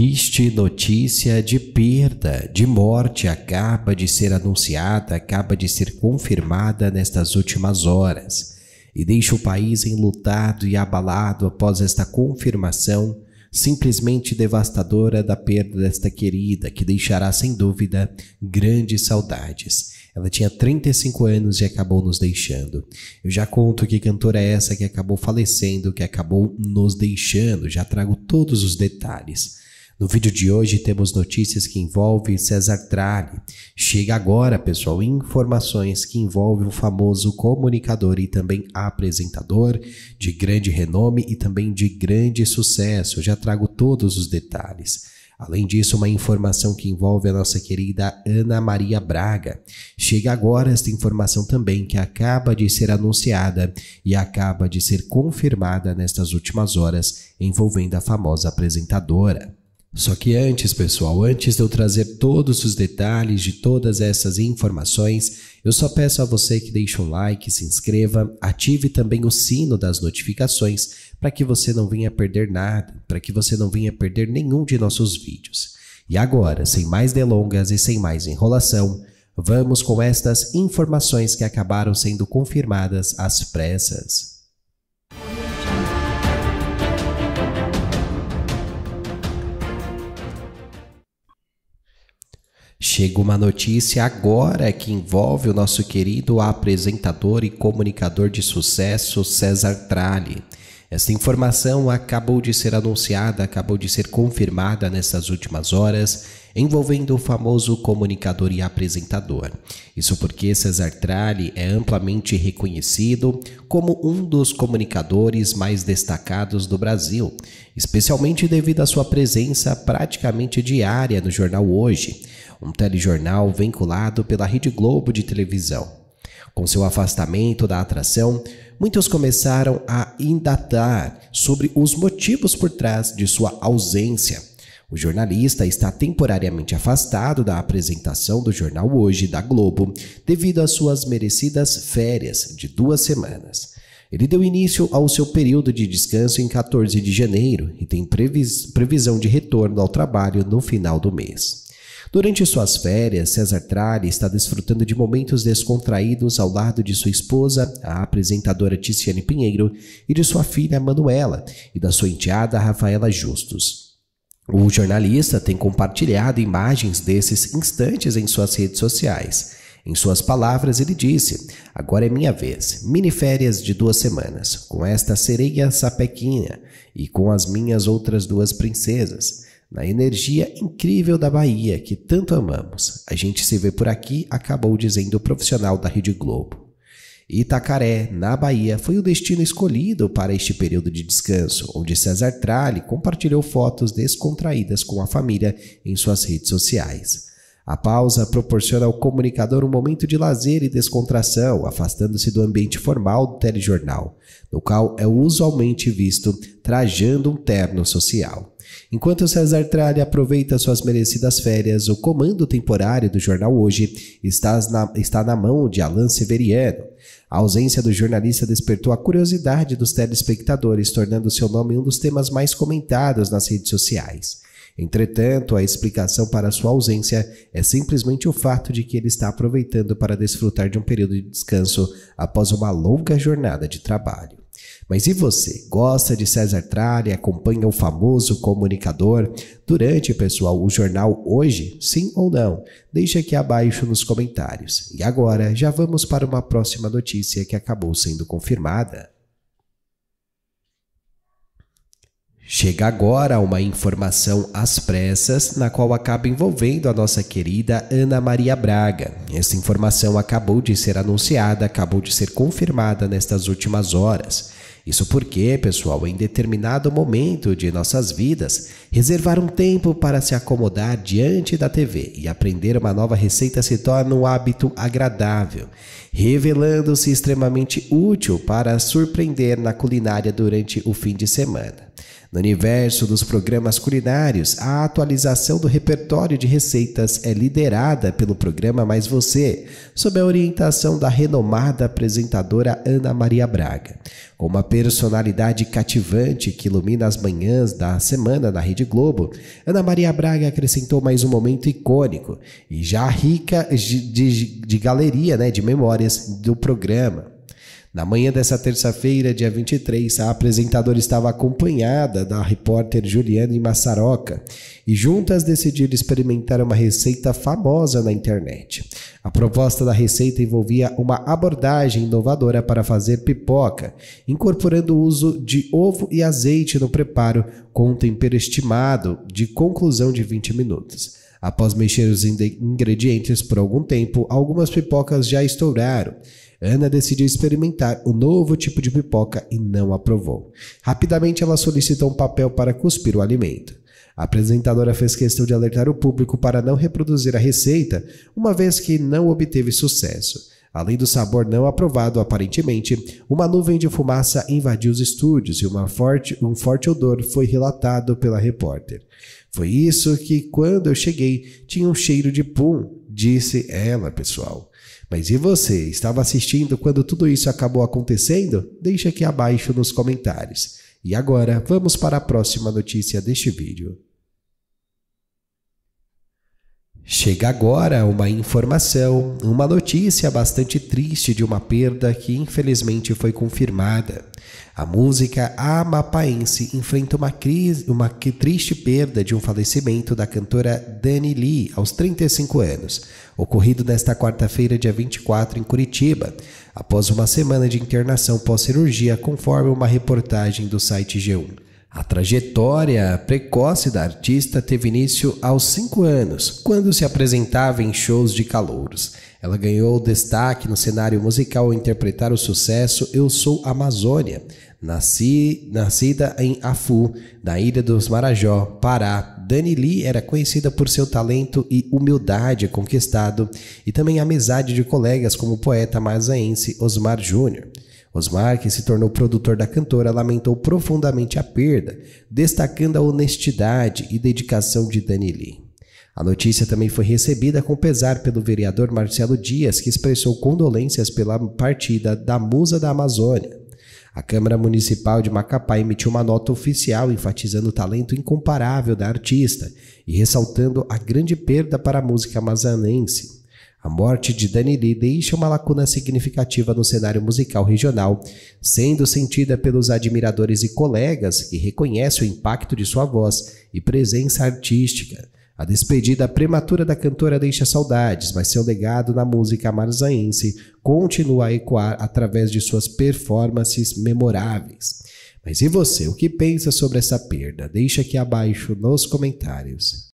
triste notícia de perda, de morte acaba de ser anunciada, acaba de ser confirmada nestas últimas horas e deixa o país enlutado e abalado após esta confirmação simplesmente devastadora da perda desta querida, que deixará sem dúvida grandes saudades. Ela tinha 35 anos e acabou nos deixando. Eu já conto que cantora é essa que acabou falecendo, que acabou nos deixando, já trago todos os detalhes. No vídeo de hoje temos notícias que envolvem César Tralli. Chega agora, pessoal, informações que envolvem o famoso comunicador e também apresentador de grande renome e também de grande sucesso. Eu já trago todos os detalhes. Além disso, uma informação que envolve a nossa querida Ana Maria Braga. Chega agora esta informação também que acaba de ser anunciada e acaba de ser confirmada nestas últimas horas envolvendo a famosa apresentadora. Só que antes, pessoal, antes de eu trazer todos os detalhes de todas essas informações, eu só peço a você que deixe um like, se inscreva, ative também o sino das notificações para que você não venha perder nada, para que você não venha perder nenhum de nossos vídeos. E agora, sem mais delongas e sem mais enrolação, vamos com estas informações que acabaram sendo confirmadas às pressas. Chega uma notícia agora que envolve o nosso querido apresentador e comunicador de sucesso César Tralli. Esta informação acabou de ser anunciada, acabou de ser confirmada nessas últimas horas, envolvendo o famoso comunicador e apresentador. Isso porque Cesar Tralli é amplamente reconhecido como um dos comunicadores mais destacados do Brasil, especialmente devido à sua presença praticamente diária no jornal Hoje, um telejornal vinculado pela Rede Globo de televisão. Com seu afastamento da atração, muitos começaram a indatar sobre os motivos por trás de sua ausência. O jornalista está temporariamente afastado da apresentação do jornal Hoje da Globo devido às suas merecidas férias de duas semanas. Ele deu início ao seu período de descanso em 14 de janeiro e tem previsão de retorno ao trabalho no final do mês. Durante suas férias, César Tralli está desfrutando de momentos descontraídos ao lado de sua esposa, a apresentadora Tiziane Pinheiro, e de sua filha Manuela e da sua enteada Rafaela Justos. O jornalista tem compartilhado imagens desses instantes em suas redes sociais. Em suas palavras, ele disse: Agora é minha vez, mini férias de duas semanas, com esta sereia sapequinha e com as minhas outras duas princesas na energia incrível da Bahia que tanto amamos. A gente se vê por aqui, acabou dizendo o profissional da Rede Globo. Itacaré, na Bahia, foi o destino escolhido para este período de descanso, onde César Tralli compartilhou fotos descontraídas com a família em suas redes sociais. A pausa proporciona ao comunicador um momento de lazer e descontração, afastando-se do ambiente formal do telejornal, no qual é usualmente visto trajando um terno social. Enquanto César Tralli aproveita suas merecidas férias, o comando temporário do jornal hoje está na, está na mão de Alan Severiano. A ausência do jornalista despertou a curiosidade dos telespectadores, tornando seu nome um dos temas mais comentados nas redes sociais. Entretanto, a explicação para sua ausência é simplesmente o fato de que ele está aproveitando para desfrutar de um período de descanso após uma longa jornada de trabalho. Mas e você? Gosta de César e Acompanha o famoso comunicador? Durante, pessoal, o jornal hoje? Sim ou não? Deixe aqui abaixo nos comentários. E agora, já vamos para uma próxima notícia que acabou sendo confirmada. Chega agora uma informação às pressas, na qual acaba envolvendo a nossa querida Ana Maria Braga. Essa informação acabou de ser anunciada, acabou de ser confirmada nestas últimas horas. Isso porque, pessoal, em determinado momento de nossas vidas, reservar um tempo para se acomodar diante da TV e aprender uma nova receita se torna um hábito agradável, revelando-se extremamente útil para surpreender na culinária durante o fim de semana. No universo dos programas culinários, a atualização do repertório de receitas é liderada pelo programa Mais Você, sob a orientação da renomada apresentadora Ana Maria Braga. Com uma personalidade cativante que ilumina as manhãs da semana na Rede Globo, Ana Maria Braga acrescentou mais um momento icônico e já rica de, de, de galeria né, de memórias do programa. Na manhã dessa terça-feira, dia 23, a apresentadora estava acompanhada da repórter Juliane Massaroca e juntas decidiram experimentar uma receita famosa na internet. A proposta da receita envolvia uma abordagem inovadora para fazer pipoca, incorporando o uso de ovo e azeite no preparo, com um tempero estimado de conclusão de 20 minutos. Após mexer os ingredientes por algum tempo, algumas pipocas já estouraram. Ana decidiu experimentar o novo tipo de pipoca e não aprovou. Rapidamente, ela solicitou um papel para cuspir o alimento. A apresentadora fez questão de alertar o público para não reproduzir a receita, uma vez que não obteve sucesso. Além do sabor não aprovado, aparentemente, uma nuvem de fumaça invadiu os estúdios e forte, um forte odor foi relatado pela repórter. Foi isso que, quando eu cheguei, tinha um cheiro de pum, disse ela, pessoal. Mas e você, estava assistindo quando tudo isso acabou acontecendo? Deixa aqui abaixo nos comentários. E agora, vamos para a próxima notícia deste vídeo. Chega agora uma informação, uma notícia bastante triste de uma perda que infelizmente foi confirmada. A música amapaense enfrenta uma, crise, uma triste perda de um falecimento da cantora Dani Lee, aos 35 anos, ocorrido nesta quarta-feira, dia 24, em Curitiba, após uma semana de internação pós-cirurgia, conforme uma reportagem do site G1. A trajetória precoce da artista teve início aos 5 anos, quando se apresentava em shows de calouros. Ela ganhou destaque no cenário musical ao interpretar o sucesso Eu Sou Amazônia, Nasci, nascida em Afu, na Ilha dos Marajó, Pará, Dani Lee era conhecida por seu talento e humildade conquistado e também amizade de colegas como o poeta mazaense Osmar Júnior. Osmar, que se tornou produtor da cantora, lamentou profundamente a perda, destacando a honestidade e dedicação de Danili. A notícia também foi recebida com pesar pelo vereador Marcelo Dias, que expressou condolências pela partida da musa da Amazônia. A Câmara Municipal de Macapá emitiu uma nota oficial enfatizando o talento incomparável da artista e ressaltando a grande perda para a música amazonense. A morte de Danili deixa uma lacuna significativa no cenário musical regional, sendo sentida pelos admiradores e colegas que reconhecem o impacto de sua voz e presença artística. A despedida prematura da cantora deixa saudades, mas seu legado na música marzaense continua a ecoar através de suas performances memoráveis. Mas e você, o que pensa sobre essa perda? Deixa aqui abaixo nos comentários.